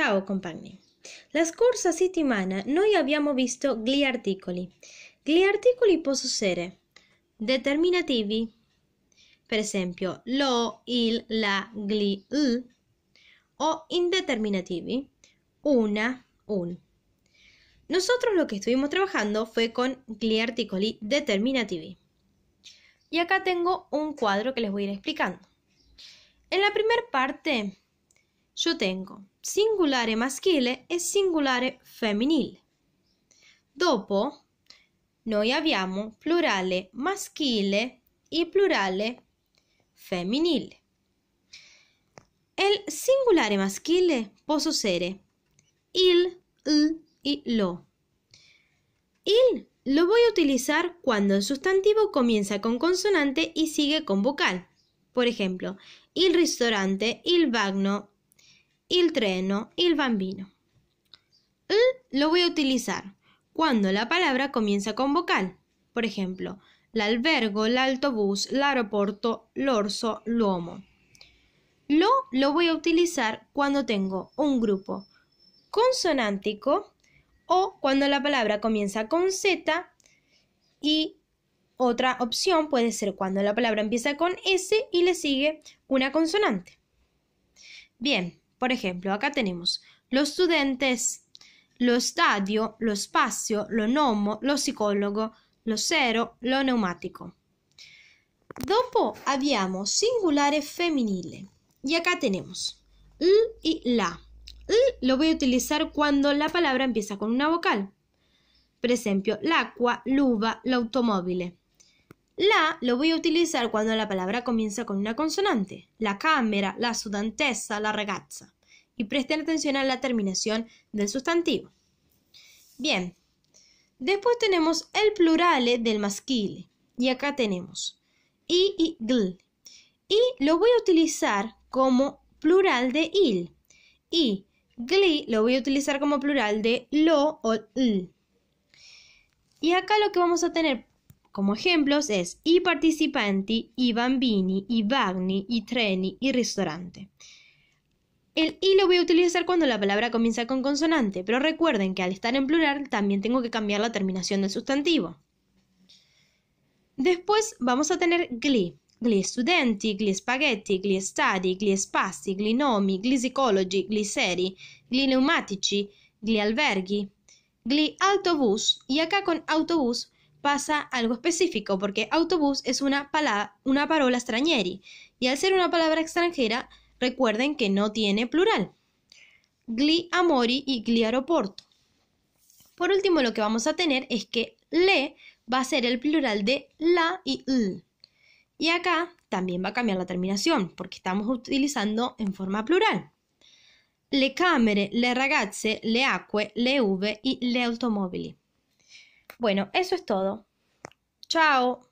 Ciao, compagni. La scorsa settimana noi abbiamo visto gli articoli. Gli articoli possono essere determinativi, per esempio lo, il, la, gli, il, o indeterminativi, una, un. Nosotros lo que estuvimos trabajando fue con gli articoli determinativi. Y acá tengo un cuadro que les voy a ir explicando. En la primera parte yo tengo singolare maschile e singolare femminile. Dopo noi abbiamo plurale maschile e plurale femminile. El singolare maschile può essere il, il y e lo. Il lo voy a utilizar cuando el sustantivo comienza con consonante y e sigue con vocal. Por ejemplo, il ristorante, il bagno, el treno, el bambino. lo voy a utilizar cuando la palabra comienza con vocal. Por ejemplo, el el autobús, albergo, aeropuerto, el orso, el l'uomo. Lo lo voy a utilizar cuando tengo un grupo consonántico o cuando la palabra comienza con Z y otra opción puede ser cuando la palabra empieza con S y le sigue una consonante. Bien, por ejemplo, acá tenemos los estudiantes, lo estadio, lo espacio, lo nomo, lo psicólogo, lo cero, lo neumático. Dopo habíamos singulares e femminile y e acá tenemos l y e la. L lo voy a utilizar cuando la palabra empieza con una vocal. Por ejemplo, l'acqua, l'uva, l'automobile. La lo voy a utilizar cuando la palabra comienza con una consonante. La cámara, la sudantesa, la ragazza. Y presten atención a la terminación del sustantivo. Bien. Después tenemos el plural del masquile. Y acá tenemos i y gl. Y lo voy a utilizar como plural de il. Y gli lo voy a utilizar como plural de lo o l. Y acá lo que vamos a tener como ejemplos es i participanti, i bambini, i bagni, i treni, i ristorante. El i lo voy a utilizar cuando la palabra comienza con consonante, pero recuerden que al estar en plural también tengo que cambiar la terminación del sustantivo. Después vamos a tener gli, gli studenti, gli spaghetti, gli stadi, gli spazi, gli nomi, gli psicologi, gli seri, gli pneumatici, gli alberghi, gli autobus, y acá con autobús pasa algo específico, porque autobús es una, palabra, una parola stranieri, y al ser una palabra extranjera, recuerden que no tiene plural. Gli amori y gli aeroporto. Por último, lo que vamos a tener es que le va a ser el plural de la y l. Y acá también va a cambiar la terminación, porque estamos utilizando en forma plural. Le camere, le ragazze, le acque, le uve y le automobili. Bueno, eso es todo. Chao.